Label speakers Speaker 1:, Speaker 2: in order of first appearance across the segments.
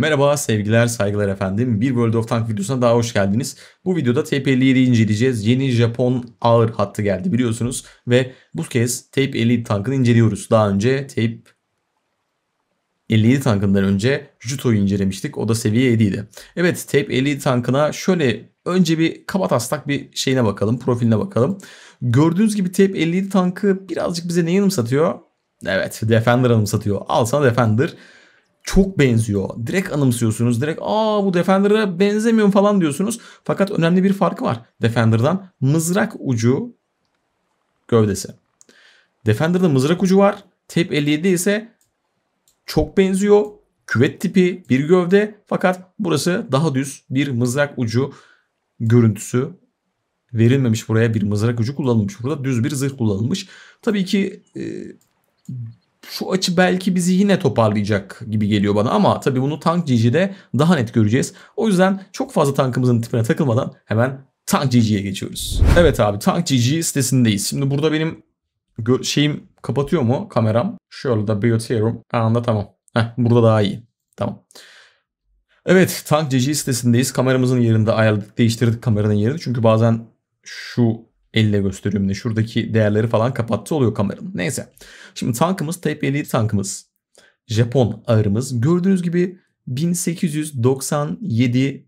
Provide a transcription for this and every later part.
Speaker 1: Merhaba, sevgiler, saygılar efendim. Bir World of Tank videosuna daha hoş geldiniz. Bu videoda TP-57'yi inceleyeceğiz. Yeni Japon ağır hattı geldi biliyorsunuz. Ve bu kez TP-57 tankını inceliyoruz. Daha önce Tape 57 tankından önce Juto'yu incelemiştik. O da seviye 7 idi. Evet Tape 57 tankına şöyle önce bir kaba kabataslak bir şeyine bakalım. Profiline bakalım. Gördüğünüz gibi Tape 57 tankı birazcık bize neyi satıyor? Evet Defender anımsatıyor. Al sana Defender çok benziyor. Direkt anımsıyorsunuz. Direkt aa bu Defender'a benzemiyor falan diyorsunuz. Fakat önemli bir farkı var Defender'dan. Mızrak ucu gövdesi. Defender'da mızrak ucu var. Tep 57 ise çok benziyor. Küvet tipi bir gövde fakat burası daha düz bir mızrak ucu görüntüsü verilmemiş buraya bir mızrak ucu kullanılmış. Burada düz bir zırh kullanılmış. Tabii ki e, şu açı belki bizi yine toparlayacak gibi geliyor bana ama tabii bunu Tank GG'de daha net göreceğiz. O yüzden çok fazla tankımızın tipine takılmadan hemen Tank GG'ye geçiyoruz. Evet abi Tank GG sitesindeyiz. Şimdi burada benim şeyim kapatıyor mu kameram? Şöyle da büyütüyorum. Anında tamam. Heh, burada daha iyi. Tamam. Evet Tank GG sitesindeyiz. Kameramızın yerinde ayarladık, değiştirdik kameranın yerini. Çünkü bazen şu elle gösteriyorum ne şuradaki değerleri falan kapattı oluyor kameranın. Neyse. Şimdi tankımız Type 57 tankımız. Japon ağırımız. Gördüğünüz gibi 1897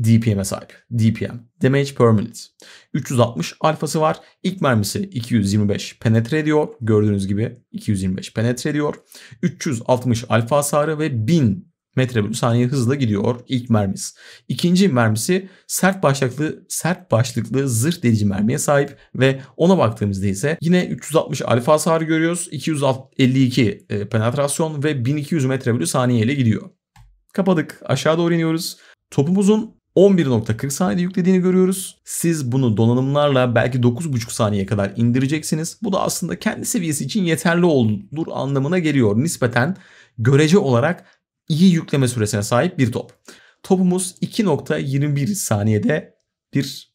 Speaker 1: DPM'e sahip. DPM. Damage per minute. 360 alfası var. İlk mermisi 225 penetre ediyor. Gördüğünüz gibi 225 penetre ediyor. 360 alfa hasarı ve 1000 metre bölü saniye hızla gidiyor ilk mermisi. İkinci mermisi sert başlıklı sert başlıklı zırh delici mermiye sahip ve ona baktığımızda ise yine 360 alfa hasar görüyoruz. 252 e, penetrasyon ve 1200 metre bölü saniye ile gidiyor. Kapadık. Aşağı doğru iniyoruz. Topumuzun 11.40 saniyede yüklediğini görüyoruz. Siz bunu donanımlarla belki 9.5 saniye kadar indireceksiniz. Bu da aslında kendi seviyesi için yeterli olur anlamına geliyor. Nispeten görece olarak iyi yükleme süresine sahip bir top. Topumuz 2.21 saniyede bir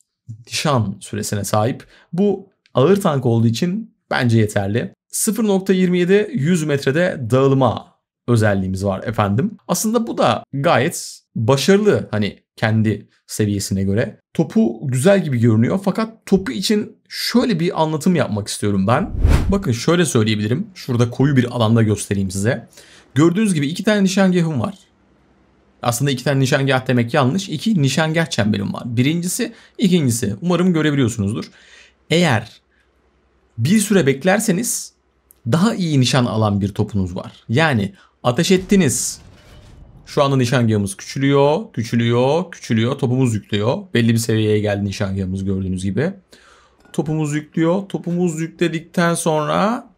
Speaker 1: nişan süresine sahip. Bu ağır tank olduğu için bence yeterli. 0.27 100 metrede dağılma özelliğimiz var efendim. Aslında bu da gayet başarılı hani kendi seviyesine göre. Topu güzel gibi görünüyor fakat topu için şöyle bir anlatım yapmak istiyorum ben. Bakın şöyle söyleyebilirim. Şurada koyu bir alanda göstereyim size. Gördüğünüz gibi iki tane nişangahım var. Aslında iki tane nişangah demek yanlış. İki nişangah çemberim var. Birincisi, ikincisi. Umarım görebiliyorsunuzdur. Eğer bir süre beklerseniz daha iyi nişan alan bir topunuz var. Yani ateş ettiniz. Şu anda nişangahımız küçülüyor, küçülüyor, küçülüyor. Topumuz yüklüyor. Belli bir seviyeye geldi nişangahımız gördüğünüz gibi. Topumuz yüklüyor. Topumuz yükledikten sonra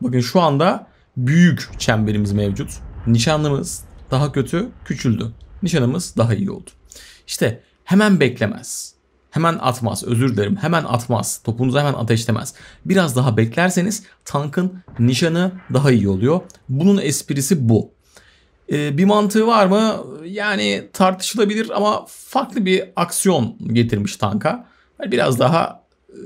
Speaker 1: bakın şu anda büyük çemberimiz mevcut. Nişanlımız daha kötü küçüldü. Nişanımız daha iyi oldu. İşte hemen beklemez. Hemen atmaz özür dilerim hemen atmaz topunuzu hemen ateşlemez. Biraz daha beklerseniz tankın nişanı daha iyi oluyor. Bunun esprisi bu. Ee, bir mantığı var mı? Yani tartışılabilir ama farklı bir aksiyon getirmiş tanka. Biraz daha e,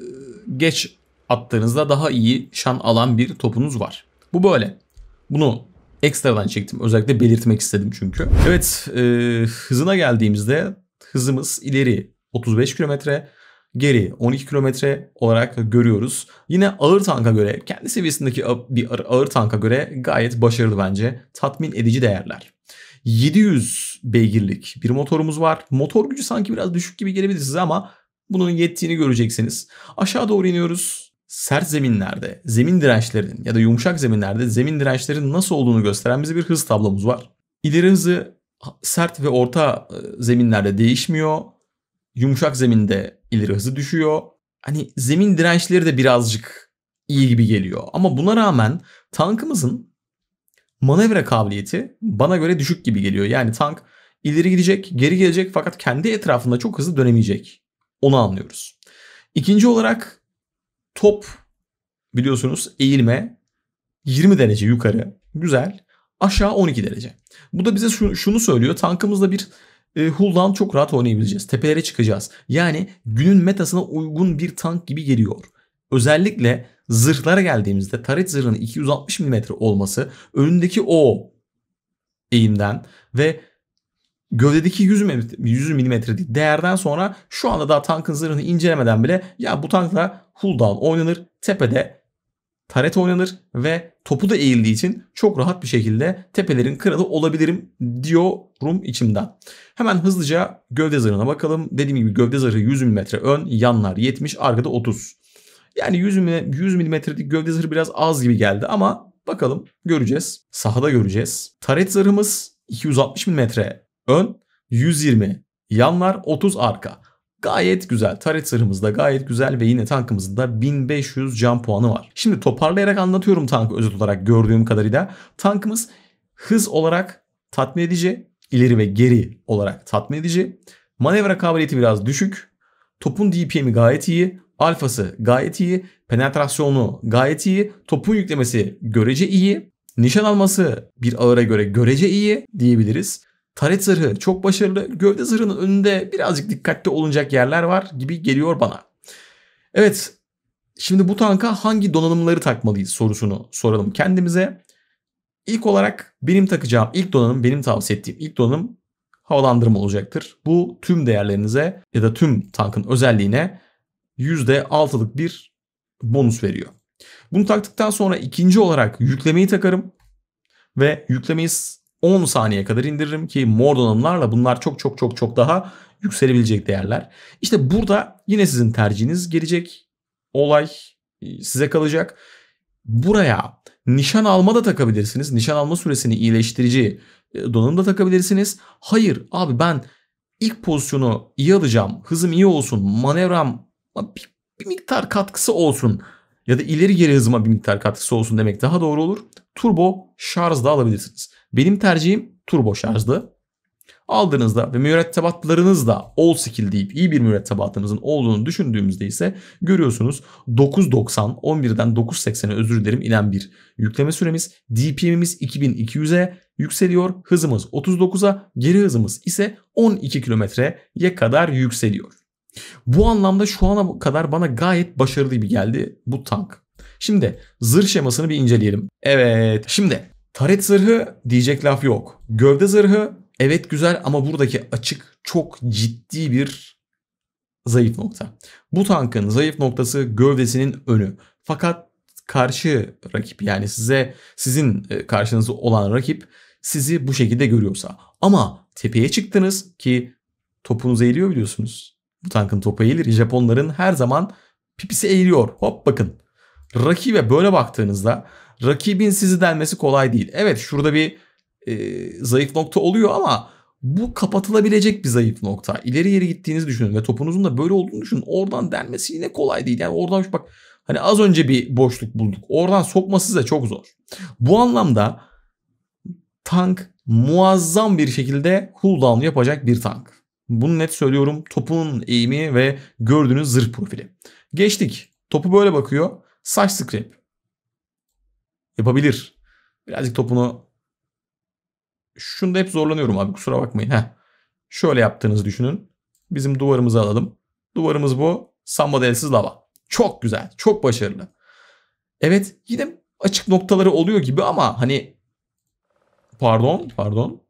Speaker 1: geç attığınızda daha iyi şan alan bir topunuz var. Bu böyle. Bunu ekstradan çektim. Özellikle belirtmek istedim çünkü. Evet e, hızına geldiğimizde hızımız ileri 35 kilometre geri 12 kilometre olarak görüyoruz. Yine ağır tanka göre kendi seviyesindeki bir ağır tanka göre gayet başarılı bence. Tatmin edici değerler. 700 beygirlik bir motorumuz var. Motor gücü sanki biraz düşük gibi gelebilir size ama bunun yettiğini göreceksiniz. Aşağı doğru iniyoruz sert zeminlerde, zemin dirençlerinin ya da yumuşak zeminlerde zemin dirençlerinin nasıl olduğunu gösteren bize bir hız tablomuz var. İleri hızı sert ve orta e, zeminlerde değişmiyor. Yumuşak zeminde ileri hızı düşüyor. Hani zemin dirençleri de birazcık iyi gibi geliyor. Ama buna rağmen tankımızın manevra kabiliyeti bana göre düşük gibi geliyor. Yani tank ileri gidecek, geri gelecek fakat kendi etrafında çok hızlı dönemeyecek. Onu anlıyoruz. İkinci olarak top biliyorsunuz eğilme 20 derece yukarı. Güzel. Aşağı 12 derece. Bu da bize şunu söylüyor. Tankımızda bir e, huldan çok rahat oynayabileceğiz. Tepelere çıkacağız. Yani günün metasına uygun bir tank gibi geliyor. Özellikle zırhlara geldiğimizde taret zırhının 260 mm olması önündeki o eğimden ve gövdedeki 100, 100 milimetrelik değerden sonra şu anda daha tankın zırhını incelemeden bile ya bu tankla hull oynanır. Tepede taret oynanır ve topu da eğildiği için çok rahat bir şekilde tepelerin kralı olabilirim diyorum içimden. Hemen hızlıca gövde zırhına bakalım. Dediğim gibi gövde zırhı 100 mm ön, yanlar 70, arkada 30. Yani 100, mm, 100 mm'lik gövde zırhı biraz az gibi geldi ama bakalım göreceğiz. Sahada göreceğiz. Taret zırhımız 260 mm ön, 120 yanlar, 30 arka. Gayet güzel. Taret sırrımız da gayet güzel ve yine tankımızın da 1500 can puanı var. Şimdi toparlayarak anlatıyorum tankı özet olarak gördüğüm kadarıyla. Tankımız hız olarak tatmin edici, ileri ve geri olarak tatmin edici. Manevra kabiliyeti biraz düşük. Topun DPM'i gayet iyi. Alfası gayet iyi. Penetrasyonu gayet iyi. Topun yüklemesi görece iyi. Nişan alması bir ağıra göre görece iyi diyebiliriz. Taret zırhı çok başarılı. Gövde zırhının önünde birazcık dikkatli olunacak yerler var gibi geliyor bana. Evet. Şimdi bu tanka hangi donanımları takmalıyız sorusunu soralım kendimize. İlk olarak benim takacağım ilk donanım, benim tavsiye ettiğim ilk donanım havalandırma olacaktır. Bu tüm değerlerinize ya da tüm tankın özelliğine %6'lık bir bonus veriyor. Bunu taktıktan sonra ikinci olarak yüklemeyi takarım ve yüklemeyi 10 saniye kadar indiririm ki mor donanımlarla bunlar çok çok çok çok daha yükselebilecek değerler. İşte burada yine sizin tercihiniz gelecek. Olay e, size kalacak. Buraya nişan alma da takabilirsiniz. Nişan alma süresini iyileştirici e, donanım da takabilirsiniz. Hayır abi ben ilk pozisyonu iyi alacağım. Hızım iyi olsun. Manevram bir, bir miktar katkısı olsun. Ya da ileri geri hızıma bir miktar katkısı olsun demek daha doğru olur. Turbo şarj da alabilirsiniz. Benim tercihim turbo şarjlı. Aldığınızda ve mürettebatlarınız da all skill deyip iyi bir mürettebatınızın olduğunu düşündüğümüzde ise görüyorsunuz 9.90 11'den 9.80'e özür dilerim inen bir yükleme süremiz. DPM'imiz 2200'e yükseliyor. Hızımız 39'a geri hızımız ise 12 kilometreye kadar yükseliyor. Bu anlamda şu ana kadar bana gayet başarılı bir geldi bu tank. Şimdi zırh şemasını bir inceleyelim. Evet şimdi Taret zırhı diyecek laf yok. Gövde zırhı evet güzel ama buradaki açık çok ciddi bir zayıf nokta. Bu tankın zayıf noktası gövdesinin önü. Fakat karşı rakip yani size sizin e, karşınızda olan rakip sizi bu şekilde görüyorsa ama tepeye çıktınız ki topunuz eğiliyor biliyorsunuz. Bu tankın topu eğilir. Japonların her zaman pipisi eğiliyor. Hop bakın. Rakibe böyle baktığınızda rakibin sizi delmesi kolay değil. Evet şurada bir e, zayıf nokta oluyor ama bu kapatılabilecek bir zayıf nokta. İleri yeri gittiğinizi düşünün ve topunuzun da böyle olduğunu düşünün. Oradan delmesi yine kolay değil. Yani oradan bak hani az önce bir boşluk bulduk. Oradan sokması da çok zor. Bu anlamda tank muazzam bir şekilde cooldown yapacak bir tank. Bunu net söylüyorum. Topun eğimi ve gördüğünüz zırh profili. Geçtik. Topu böyle bakıyor. Saç scrap yapabilir. Birazcık topunu şunda hep zorlanıyorum abi kusura bakmayın. Heh. Şöyle yaptığınızı düşünün. Bizim duvarımızı alalım. Duvarımız bu. Samba delsiz lava. Çok güzel. Çok başarılı. Evet yine açık noktaları oluyor gibi ama hani pardon pardon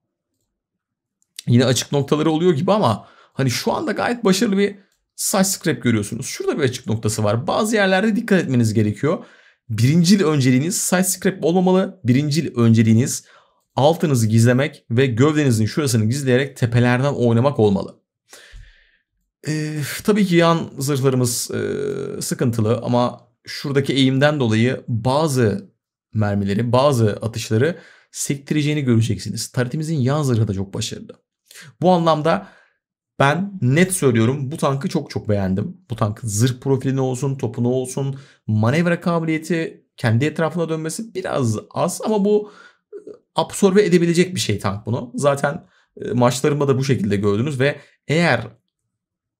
Speaker 1: yine açık noktaları oluyor gibi ama hani şu anda gayet başarılı bir size scrap görüyorsunuz. Şurada bir açık noktası var. Bazı yerlerde dikkat etmeniz gerekiyor. Birincil önceliğiniz scrap olmamalı. Birincil önceliğiniz altınızı gizlemek ve gövdenizin şurasını gizleyerek tepelerden oynamak olmalı. Ee, tabii ki yan zırhlarımız e, sıkıntılı ama şuradaki eğimden dolayı bazı mermileri, bazı atışları sektireceğini göreceksiniz. Taritimizin yan zırhı da çok başarılı. Bu anlamda ben net söylüyorum bu tankı çok çok beğendim. Bu tank zırh profili olsun, topu olsun, manevra kabiliyeti kendi etrafına dönmesi biraz az ama bu e, absorbe edebilecek bir şey tank bunu. Zaten e, maçlarımda da bu şekilde gördünüz ve eğer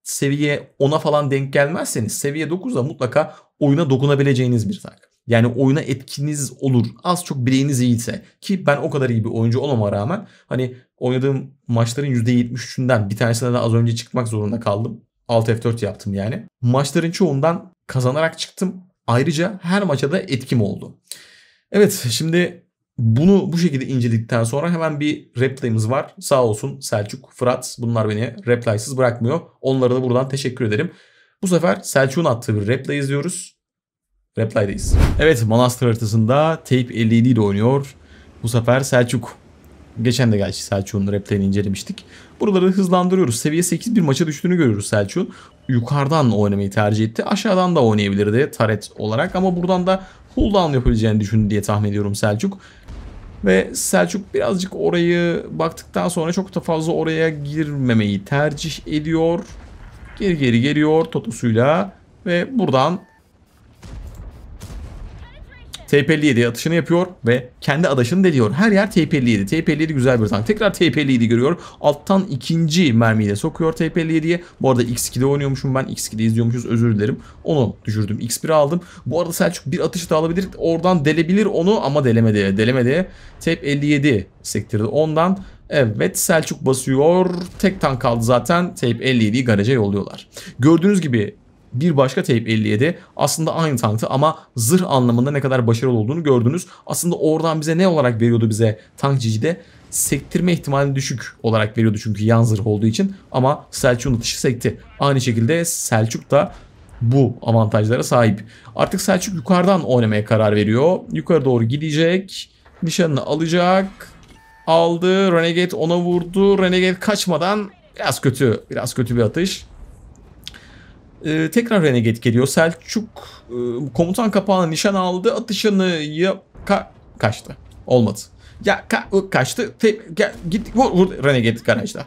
Speaker 1: seviye 10'a falan denk gelmezseniz seviye 9'da mutlaka oyuna dokunabileceğiniz bir tank. Yani oyuna etkiniz olur. Az çok bileğiniz iyiyse ki ben o kadar iyi bir oyuncu olmama rağmen hani oynadığım maçların %73'ünden bir tanesine de az önce çıkmak zorunda kaldım. Alt F4 yaptım yani. Maçların çoğundan kazanarak çıktım. Ayrıca her maça da etkim oldu. Evet şimdi bunu bu şekilde inceledikten sonra hemen bir replay'ımız var. Sağ olsun Selçuk, Fırat bunlar beni replay'sız bırakmıyor. Onlara da buradan teşekkür ederim. Bu sefer Selçuk'un attığı bir replay izliyoruz. Reply'deyiz. Evet Manastır haritasında Tape 57 ile oynuyor. Bu sefer Selçuk. Geçen de gerçi Selçuk'un replay'ini incelemiştik. Buraları hızlandırıyoruz. Seviye 8 bir maça düştüğünü görüyoruz Selçuk. Yukarıdan oynamayı tercih etti. Aşağıdan da oynayabilirdi Taret olarak. Ama buradan da cooldown yapabileceğini düşündü diye tahmin ediyorum Selçuk. Ve Selçuk birazcık orayı baktıktan sonra çok da fazla oraya girmemeyi tercih ediyor. Geri geri geliyor Totosu'yla ve buradan TP57 atışını yapıyor ve kendi adaşını deliyor. Her yer TP57. TP57 güzel bir tank. Tekrar TP57 görüyor. Alttan ikinci mermiyi de sokuyor TP57'ye. Bu arada X2'de oynuyormuşum ben. X2'de izliyormuşuz. Özür dilerim. Onu düşürdüm. X1'i aldım. Bu arada Selçuk bir atışı da alabilir. Oradan delebilir onu ama delemedi. Delemedi. TP57 sektirdi. Ondan Evet Selçuk basıyor. Tek tank kaldı zaten. Tape 57'yi garaja yolluyorlar. Gördüğünüz gibi bir başka Tape 57 aslında aynı tanktı ama zırh anlamında ne kadar başarılı olduğunu gördünüz. Aslında oradan bize ne olarak veriyordu bize tank GG'de? Sektirme ihtimali düşük olarak veriyordu çünkü yan zırh olduğu için ama Selçuk'un atışı sekti. Aynı şekilde Selçuk da bu avantajlara sahip. Artık Selçuk yukarıdan oynamaya karar veriyor. Yukarı doğru gidecek. Nişanını alacak. Aldı. Renegade ona vurdu. Renegade kaçmadan biraz kötü. Biraz kötü bir atış e, tekrar Renegade geliyor. Selçuk e, komutan kapağını nişan aldı. Atışını yap ka kaçtı. Olmadı. Ya ka kaçtı. Te ya, git vur, vur Renegade garajda.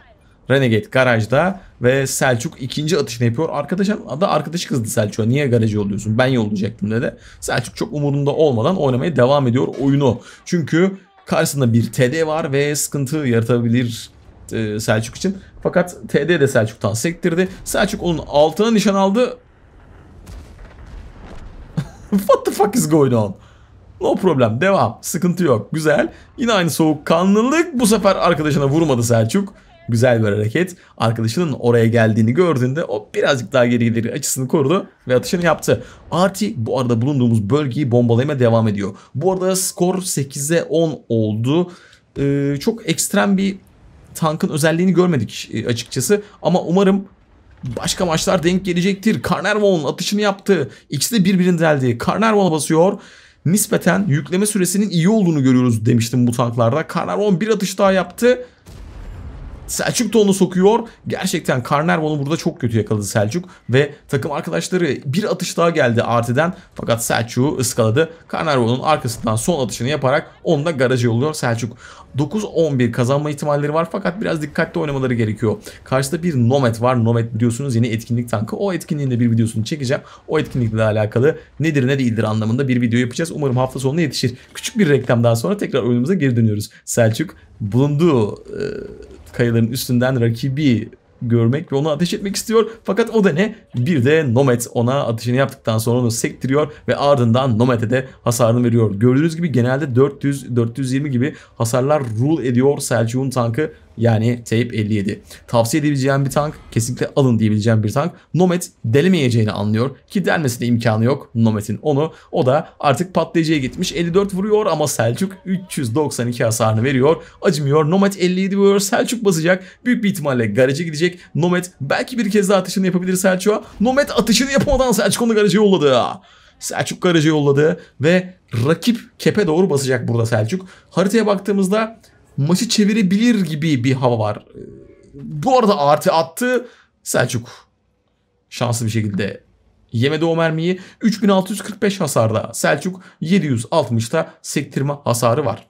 Speaker 1: Renegade garajda ve Selçuk ikinci atışını yapıyor. Arkadaşım da arkadaşı kızdı Selçuk'a. Niye garajı oluyorsun? Ben yollayacaktım dedi. Selçuk çok umurunda olmadan oynamaya devam ediyor oyunu. Çünkü karşısında bir TD var ve sıkıntı yaratabilir e, Selçuk için. Fakat TD de Selçuk'tan sektirdi. Selçuk onun altına nişan aldı. What the fuck is going on? No problem. Devam. Sıkıntı yok. Güzel. Yine aynı soğukkanlılık. Bu sefer arkadaşına vurmadı Selçuk. Güzel bir hareket. Arkadaşının oraya geldiğini gördüğünde o birazcık daha geri gelir açısını korudu ve atışını yaptı. Arti bu arada bulunduğumuz bölgeyi bombalayma devam ediyor. Bu arada skor 8'e 10 oldu. Ee, çok ekstrem bir tankın özelliğini görmedik e, açıkçası. Ama umarım başka maçlar denk gelecektir. Carnarvon atışını yaptı. İkisi de birbirini deldi. Carnarvon'a basıyor. Nispeten yükleme süresinin iyi olduğunu görüyoruz demiştim bu tanklarda. Carnarvon bir atış daha yaptı. Selçuk da onu sokuyor. Gerçekten Karner Carnervo'nu burada çok kötü yakaladı Selçuk. Ve takım arkadaşları bir atış daha geldi Arti'den. Fakat Selçuk'u ıskaladı. Karner Carnervo'nun arkasından son atışını yaparak onunla garaja yolluyor Selçuk. 9-11 kazanma ihtimalleri var fakat biraz dikkatli oynamaları gerekiyor. Karşıda bir Nomad var. Nomad biliyorsunuz yeni etkinlik tankı. O etkinliğin de bir videosunu çekeceğim. O etkinlikle alakalı nedir ne değildir anlamında bir video yapacağız. Umarım hafta sonuna yetişir. Küçük bir reklam daha sonra tekrar oyunumuza geri dönüyoruz. Selçuk bulunduğu e ee, kayaların üstünden rakibi görmek ve onu ateş etmek istiyor. Fakat o da ne? Bir de Nomad ona ateşini yaptıktan sonra onu sektiriyor ve ardından Nomad'e de hasarını veriyor. Gördüğünüz gibi genelde 400-420 gibi hasarlar rule ediyor Selçuk'un tankı yani Tape 57. Tavsiye edebileceğim bir tank. Kesinlikle alın diyebileceğim bir tank. Nomad delemeyeceğini anlıyor. Ki delmesine imkanı yok. Nomad'in onu. O da artık patlayıcıya gitmiş. 54 vuruyor ama Selçuk 392 hasarını veriyor. Acımıyor. Nomad 57 vuruyor. Selçuk basacak. Büyük bir ihtimalle garaja gidecek. Nomad belki bir kez daha atışını yapabilir Selçuk'a. Nomad atışını yapamadan Selçuk onu garaja yolladı. Selçuk garaja yolladı ve rakip kepe doğru basacak burada Selçuk. Haritaya baktığımızda maçı çevirebilir gibi bir hava var. Ee, bu arada artı attı Selçuk. Şanslı bir şekilde yemedi o mermiyi. 3645 hasarda Selçuk 760'ta sektirme hasarı var.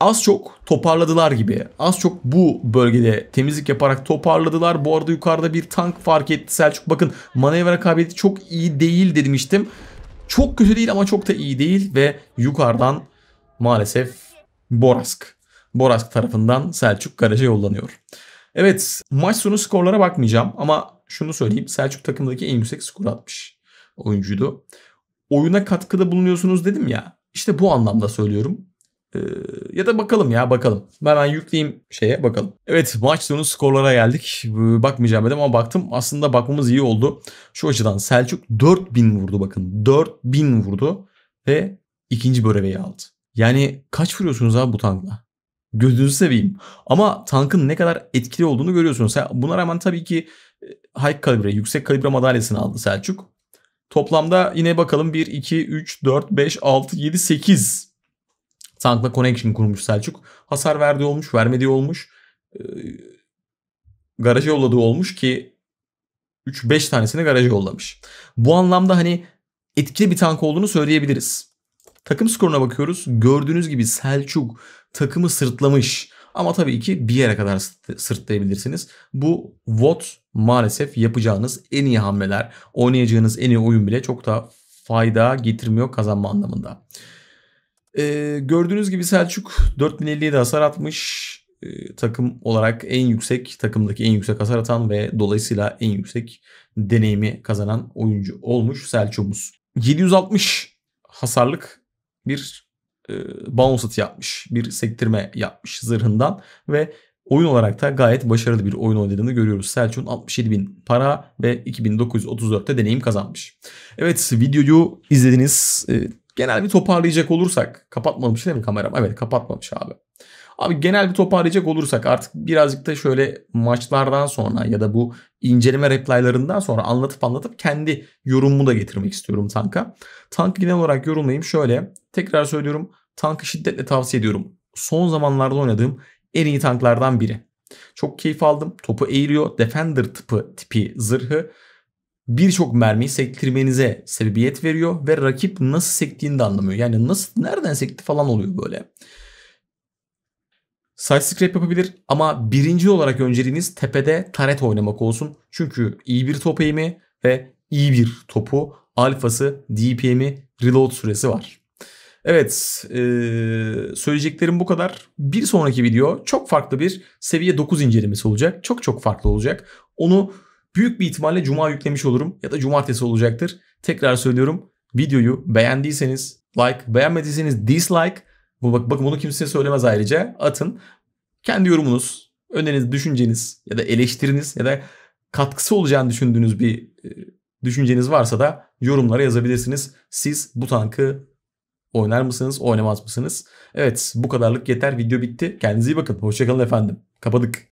Speaker 1: Az çok toparladılar gibi. Az çok bu bölgede temizlik yaparak toparladılar. Bu arada yukarıda bir tank fark etti Selçuk. Bakın manevra kabiliyeti çok iyi değil demiştim. Çok kötü değil ama çok da iyi değil ve yukarıdan maalesef Borask. Borask tarafından Selçuk Karaca yollanıyor. Evet maç sonu skorlara bakmayacağım ama şunu söyleyeyim. Selçuk takımdaki en yüksek skor atmış oyuncuydu. Oyuna katkıda bulunuyorsunuz dedim ya. İşte bu anlamda söylüyorum. Ee, ya da bakalım ya bakalım. Ben, ben yükleyeyim şeye bakalım. Evet maç sonu skorlara geldik. Ee, bakmayacağım dedim ama baktım aslında bakmamız iyi oldu. Şu açıdan Selçuk 4000 vurdu bakın. 4000 vurdu ve ikinci böreveyi aldı. Yani kaç vuruyorsunuz abi bu tankla? Gözünüzü seveyim. Ama tankın ne kadar etkili olduğunu görüyorsunuz. Buna rağmen tabii ki e, high kalibre, yüksek kalibre madalyasını aldı Selçuk. Toplamda yine bakalım 1, 2, 3, 4, 5, 6, 7, 8 tankla connection kurmuş Selçuk. Hasar verdiği olmuş, vermediği olmuş. Ee, garaja yolladığı olmuş ki 3-5 tanesini garaja yollamış. Bu anlamda hani etkili bir tank olduğunu söyleyebiliriz. Takım skoruna bakıyoruz. Gördüğünüz gibi Selçuk takımı sırtlamış. Ama tabii ki bir yere kadar sırtlayabilirsiniz. Bu VOT maalesef yapacağınız en iyi hamleler, oynayacağınız en iyi oyun bile çok da fayda getirmiyor kazanma anlamında. Ee, gördüğünüz gibi Selçuk 4057 hasar atmış. Ee, takım olarak en yüksek, takımdaki en yüksek hasar atan ve dolayısıyla en yüksek deneyimi kazanan oyuncu olmuş Selçuk'umuz. 760 hasarlık bir e, bounced yapmış. Bir sektirme yapmış zırhından ve oyun olarak da gayet başarılı bir oyun oynadığını görüyoruz. Selçuk'un 67 bin para ve 2934'te deneyim kazanmış. Evet videoyu izlediniz. E, genel bir toparlayacak olursak kapatmamış değil mi kameram? Evet kapatmamış abi. Abi genel bir toparlayacak olursak artık birazcık da şöyle maçlardan sonra ya da bu inceleme replaylarından sonra anlatıp anlatıp kendi yorumumu da getirmek istiyorum tanka. Tank genel olarak yorumlayayım şöyle. Tekrar söylüyorum. Tankı şiddetle tavsiye ediyorum. Son zamanlarda oynadığım en iyi tanklardan biri. Çok keyif aldım. Topu eğiliyor. Defender tıpı tipi zırhı birçok mermiyi sektirmenize sebebiyet veriyor ve rakip nasıl sektiğini de anlamıyor. Yani nasıl nereden sekti falan oluyor böyle. Side scrape yapabilir ama birinci olarak önceliğiniz tepede taret oynamak olsun. Çünkü iyi bir top eğimi ve iyi bir topu alfası, DPM'i, reload süresi var. Evet söyleyeceklerim bu kadar. Bir sonraki video çok farklı bir seviye 9 incelemesi olacak. Çok çok farklı olacak. Onu büyük bir ihtimalle cuma yüklemiş olurum ya da cumartesi olacaktır. Tekrar söylüyorum videoyu beğendiyseniz like, beğenmediyseniz dislike bu, bak, bakın bunu kimseye söylemez ayrıca. Atın. Kendi yorumunuz, öneriniz, düşünceniz ya da eleştiriniz ya da katkısı olacağını düşündüğünüz bir e, düşünceniz varsa da yorumlara yazabilirsiniz. Siz bu tankı oynar mısınız, oynamaz mısınız? Evet bu kadarlık yeter. Video bitti. Kendinize iyi bakın. Hoşçakalın efendim. Kapadık.